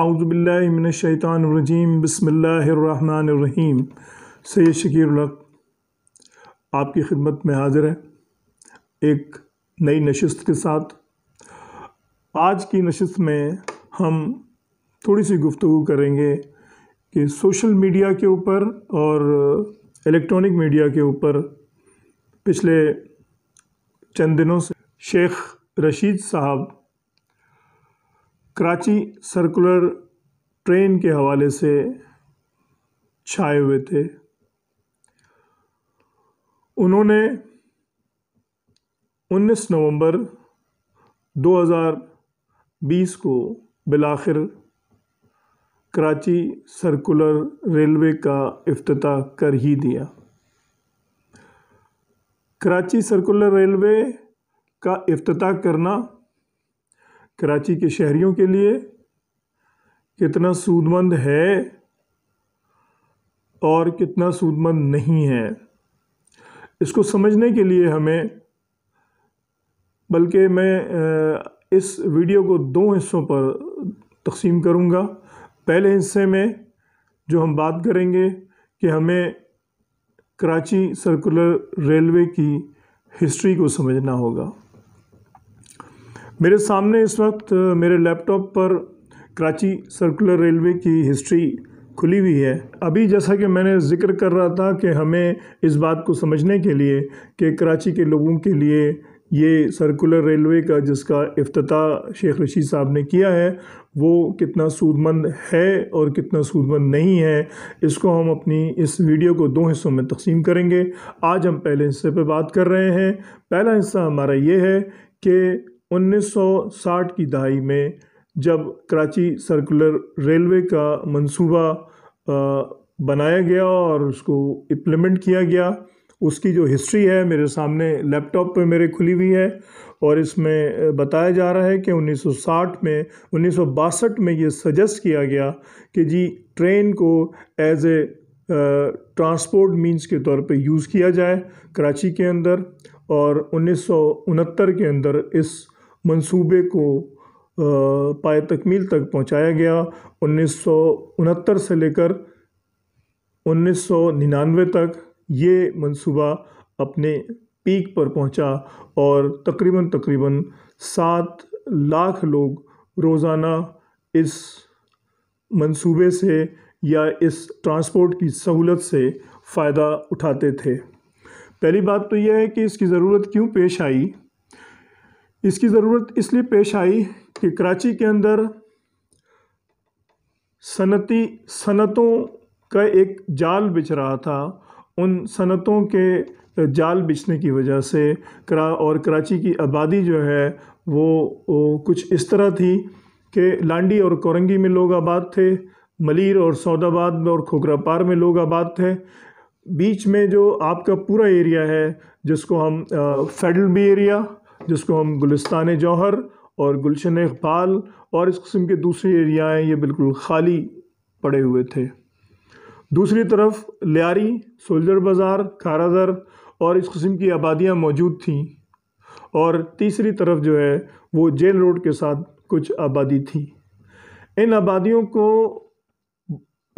आउज़बिल्लिमिनशैतानरजीम बसमीम सैद शकीरक आपकी खिदमत में हाज़िर है एक नई नशस्त के साथ आज की नशस्त में हम थोड़ी सी गुफ्तु करेंगे कि सोशल मीडिया के ऊपर और इलेक्ट्रॉनिक मीडिया के ऊपर पिछले चंद दिनों से शेख रशीद साहब कराची सर्कुलर ट्रेन के हवाले से छाए हुए थे उन्होंने 19 नवंबर 2020 को बिलाखिर कराची सर्कुलर रेलवे का अफ्ताह कर ही दिया कराची सर्कुलर रेलवे का अफ्ताह करना कराची के शहरियों के लिए कितना सूदमंद है और कितना सूदमंद नहीं है इसको समझने के लिए हमें बल्कि मैं इस वीडियो को दो हिस्सों पर तकसीम करूँगा पहले हिस्से में जो हम बात करेंगे कि हमें कराची सर्कुलर रेलवे की हिस्ट्री को समझना होगा मेरे सामने इस वक्त मेरे लैपटॉप पर कराची सर्कुलर रेलवे की हिस्ट्री खुली हुई है अभी जैसा कि मैंने ज़िक्र कर रहा था कि हमें इस बात को समझने के लिए कि कराची के लोगों के लिए ये सर्कुलर रेलवे का जिसका अफ्ताह शेख रशीद साहब ने किया है वो कितना सूदमंद है और कितना सूदमंद नहीं है इसको हम अपनी इस वीडियो को दो हिस्सों में तकसीम करेंगे आज हम पहले हिस्से पर बात कर रहे हैं पहला हिस्सा हमारा ये है कि 1960 की दहाई में जब कराची सर्कुलर रेलवे का मंसूबा बनाया गया और उसको इम्प्लीमेंट किया गया उसकी जो हिस्ट्री है मेरे सामने लैपटॉप पे मेरे खुली हुई है और इसमें बताया जा रहा है कि 1960 में उन्नीस में ये सजेस्ट किया गया कि जी ट्रेन को एज ए ट्रांसपोर्ट मींस के तौर पे यूज़ किया जाए कराची के अंदर और उन्नीस के अंदर इस मंसूबे को पाए तकमील तक पहुंचाया गया उन्नीस सौ उनहत्तर से लेकर उन्नीस सौ निन्यानवे तक ये मंसूबा अपने पीक पर पहुंचा और तकरीबन तकरीबन सात लाख लोग रोज़ाना इस मंसूबे से या इस ट्रांसपोर्ट की सहूलत से फ़ायदा उठाते थे पहली बात तो यह है कि इसकी ज़रूरत क्यों पेश आई इसकी ज़रूरत इसलिए पेश आई कि कराची के अंदर सनती सनतों का एक जाल बिछ रहा था उन सनतों के जाल बिछने की वजह से करा और कराची की आबादी जो है वो, वो कुछ इस तरह थी कि लांडी और कोरंगी में लोग आबाद थे मलिर और सौदाबाद में और खोखरापार में लोग आबाद थे बीच में जो आपका पूरा एरिया है जिसको हम फेडल बी एरिया जिसको हम गुलस्तान जौहर और गुलशन इकबाल और इस किस्म के दूसरे एरियाएँ ये बिल्कुल खाली पड़े हुए थे दूसरी तरफ लियारी सोल्जर बाज़ार कारादर और इस किस्म की आबादियाँ मौजूद थीं और तीसरी तरफ जो है वो जेल रोड के साथ कुछ आबादी थी इन आबादियों को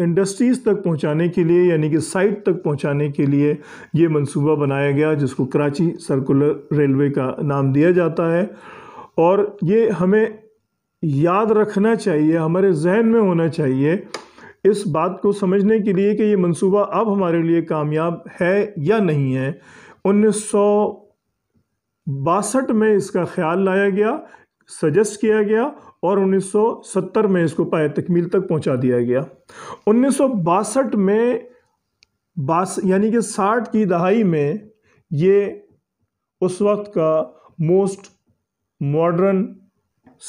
इंडस्ट्रीज़ तक पहुंचाने के लिए यानी कि साइट तक पहुंचाने के लिए ये मंसूबा बनाया गया जिसको कराची सर्कुलर रेलवे का नाम दिया जाता है और ये हमें याद रखना चाहिए हमारे जहन में होना चाहिए इस बात को समझने के लिए कि ये मंसूबा अब हमारे लिए कामयाब है या नहीं है उन्नीस बासठ में इसका ख्याल लाया गया सजेस्ट किया गया और 1970 में इसको पाए तकमील तक पहुंचा दिया गया उन्नीस में बास यानी कि 60 की दहाई में ये उस वक्त का मोस्ट मॉडर्न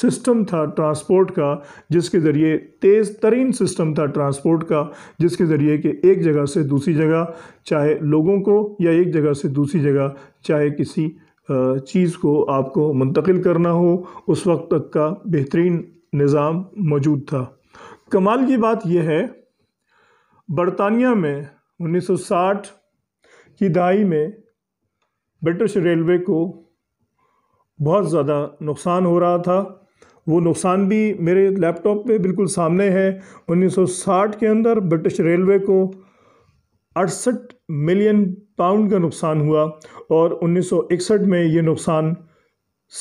सिस्टम था ट्रांसपोर्ट का जिसके ज़रिए तेज़ तरीन सिस्टम था ट्रांसपोर्ट का जिसके ज़रिए कि एक जगह से दूसरी जगह चाहे लोगों को या एक जगह से दूसरी जगह चाहे किसी चीज़ को आपको मुंतकिल करना हो उस वक्त तक का बेहतरीन निज़ाम मौजूद था कमाल की बात यह है बरतानिया में 1960 की दहाई में ब्रिटिश रेलवे को बहुत ज़्यादा नुकसान हो रहा था वो नुकसान भी मेरे लैपटॉप पे बिल्कुल सामने है 1960 के अंदर ब्रिटिश रेलवे को अड़सठ मिलियन पाउंड का नुकसान हुआ और 1961 में ये नुकसान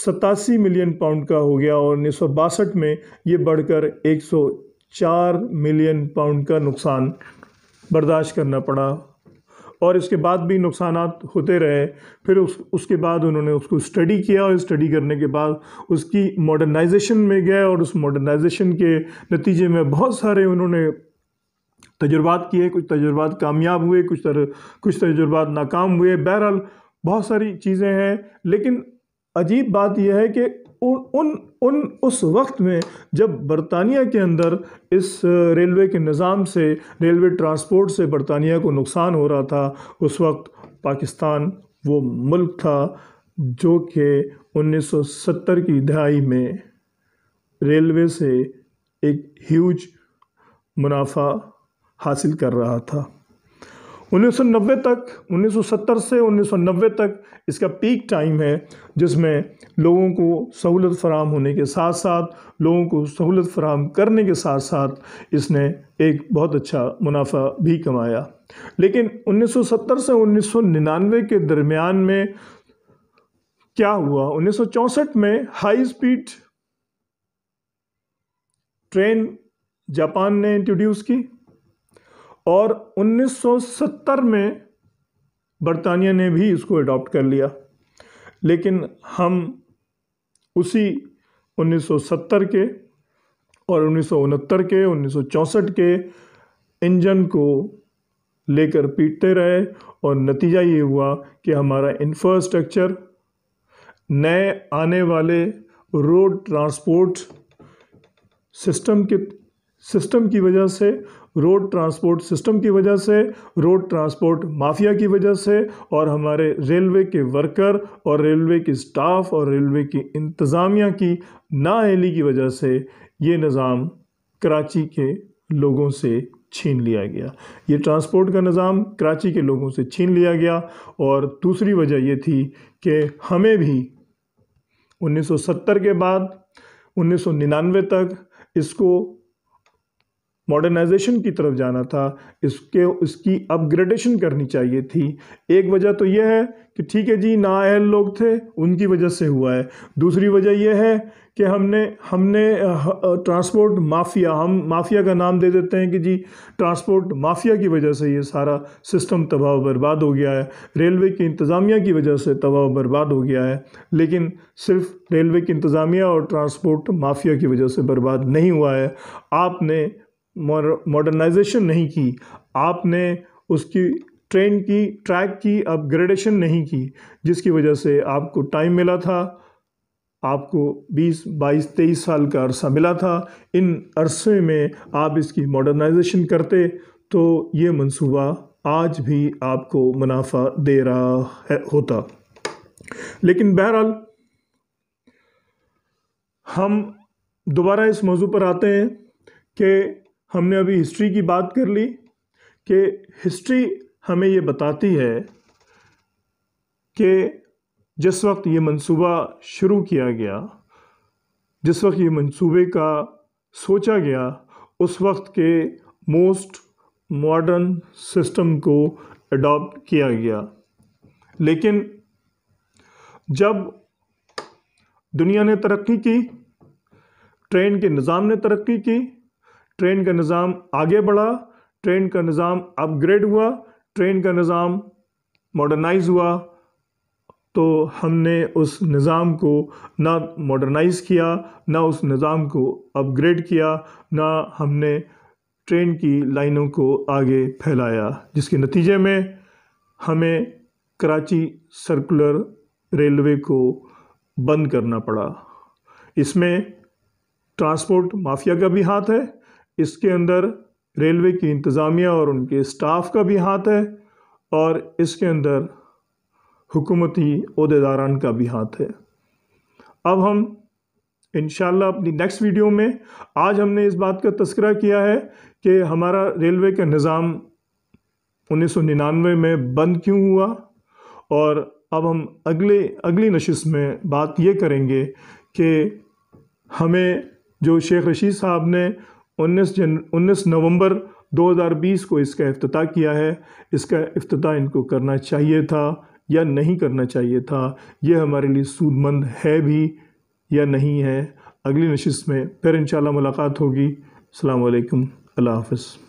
सतासी मिलियन पाउंड का हो गया और उन्नीस में ये बढ़कर 104 मिलियन पाउंड का नुकसान बर्दाश्त करना पड़ा और इसके बाद भी नुकसान होते रहे फिर उस उसके बाद उन्होंने उसको स्टडी किया और स्टडी करने के बाद उसकी मॉडर्नाइजेशन में गए और उस मॉडर्नाइजेशन के नतीजे में बहुत सारे उन्होंने तजुर्बात किए कुछ तजुर्बात कामयाब हुए कुछ तर कुछ तजुर्बात नाकाम हुए बहरहाल बहुत सारी चीज़ें हैं लेकिन अजीब बात यह है कि उन उन उन उस वक्त में जब बरतानिया के अंदर इस रेलवे के निज़ाम से रेलवे ट्रांसपोर्ट से बरतानिया को नुकसान हो रहा था उस वक्त पाकिस्तान वो मुल्क था जो कि 1970 की दहाई में रेलवे से एक ह्यूज मुनाफा हासिल कर रहा था 1990 तक 1970 से 1990 तक इसका पीक टाइम है जिसमें लोगों को सहूलत फराम होने के साथ साथ लोगों को सहूलत फराम करने के साथ साथ इसने एक बहुत अच्छा मुनाफा भी कमाया लेकिन 1970 से 1999 के दरमियान में क्या हुआ 1964 में हाई स्पीड ट्रेन जापान ने इंट्रोड्यूस की और 1970 में बरतानिया ने भी इसको अडॉप्ट कर लिया लेकिन हम उसी 1970 के और उन्नीस के उन्नीस के इंजन को लेकर पीटते रहे और नतीजा ये हुआ कि हमारा इंफ्रास्ट्रक्चर नए आने वाले रोड ट्रांसपोर्ट सिस्टम के सिस्टम की वजह से रोड ट्रांसपोर्ट सिस्टम की वजह से रोड ट्रांसपोर्ट माफिया की वजह से और हमारे रेलवे के वर्कर और रेलवे के स्टाफ और रेलवे की इंतज़ामिया की नाअहली की वजह से ये निज़ाम कराची के लोगों से छीन लिया गया ये ट्रांसपोर्ट का निज़ाम कराची के लोगों से छीन लिया गया और दूसरी वजह ये थी कि हमें भी 1970 के बाद 1999 तक इसको मॉडर्नाइजेशन की तरफ जाना था इसके इसकी अपग्रेडेशन करनी चाहिए थी एक वजह तो यह है कि ठीक है जी नाअहल लोग थे उनकी वजह से हुआ है दूसरी वजह यह है कि हमने हमने ट्रांसपोर्ट माफिया हम माफिया का नाम दे देते हैं कि जी ट्रांसपोर्ट माफिया की वजह से ये सारा सिस्टम तबाह बर्बाद हो गया है रेलवे की इंतज़ामिया की वजह से तबाह बर्बाद हो गया है लेकिन सिर्फ रेलवे की इंतज़ामिया और ट्रांसपोर्ट माफिया की वजह से बर्बाद नहीं हुआ है आपने मॉडर्नाइजेशन नहीं की आपने उसकी ट्रेन की ट्रैक की अपग्रेडेशन नहीं की जिसकी वजह से आपको टाइम मिला था आपको 20, 22, 23 साल का अरसा मिला था इन अरसे में आप इसकी मॉडर्नाइजेशन करते तो ये मंसूबा आज भी आपको मुनाफा दे रहा है होता लेकिन बहरहाल हम दोबारा इस मौजू पर आते हैं कि हमने अभी हिस्ट्री की बात कर ली कि हिस्ट्री हमें ये बताती है कि जिस वक्त ये मंसूबा शुरू किया गया जिस वक्त ये मंसूबे का सोचा गया उस वक्त के मोस्ट मॉडर्न सिस्टम को अडॉप्ट किया गया लेकिन जब दुनिया ने तरक्की की ट्रेन के निज़ाम ने तरक्की की ट्रेन का निज़ाम आगे बढ़ा ट्रेन का निज़ाम अपग्रेड हुआ ट्रेन का निज़ाम मॉडर्नाइज हुआ तो हमने उस निज़ाम को ना मॉडर्नाइज़ किया ना उस निज़ाम को अपग्रेड किया ना हमने ट्रेन की लाइनों को आगे फैलाया जिसके नतीजे में हमें कराची सर्कुलर रेलवे को बंद करना पड़ा इसमें ट्रांसपोर्ट माफिया का भी हाथ है इसके अंदर रेलवे की इंतज़ामिया और उनके स्टाफ का भी हाथ है और इसके अंदर हुकूमती अहदेदारान का भी हाथ है अब हम इन अपनी नेक्स्ट वीडियो में आज हमने इस बात का तस्करा किया है कि हमारा रेलवे का निज़ाम उन्नीस में बंद क्यों हुआ और अब हम अगले अगली नशस्त में बात ये करेंगे कि हमें जो शेख रशीद साहब ने 19 जन उन्नीस नवंबर 2020 को इसका अफ्ताह किया है इसका अफ्ताह इनको करना चाहिए था या नहीं करना चाहिए था यह हमारे लिए सूदमंद है भी या नहीं है अगली नशिस्त में फिर इन मुलाकात होगी अल्लाम अल्लाह हाफ